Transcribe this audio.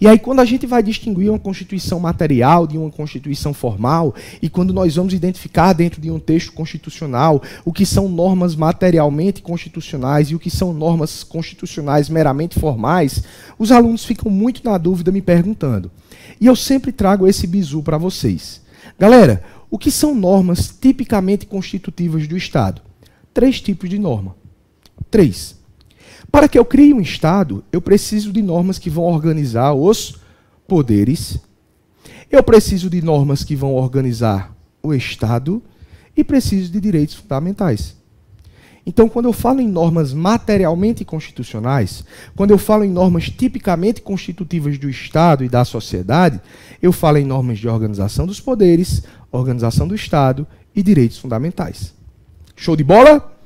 E aí, quando a gente vai distinguir uma constituição material de uma constituição formal, e quando nós vamos identificar dentro de um texto constitucional o que são normas materialmente constitucionais e o que são normas constitucionais meramente formais, os alunos ficam muito na dúvida me perguntando. E eu sempre trago esse bizu para vocês. Galera, o que são normas tipicamente constitutivas do Estado? Três tipos de norma. Três. Para que eu crie um Estado, eu preciso de normas que vão organizar os poderes, eu preciso de normas que vão organizar o Estado e preciso de direitos fundamentais. Então, quando eu falo em normas materialmente constitucionais, quando eu falo em normas tipicamente constitutivas do Estado e da sociedade, eu falo em normas de organização dos poderes, organização do Estado e direitos fundamentais. Show de bola?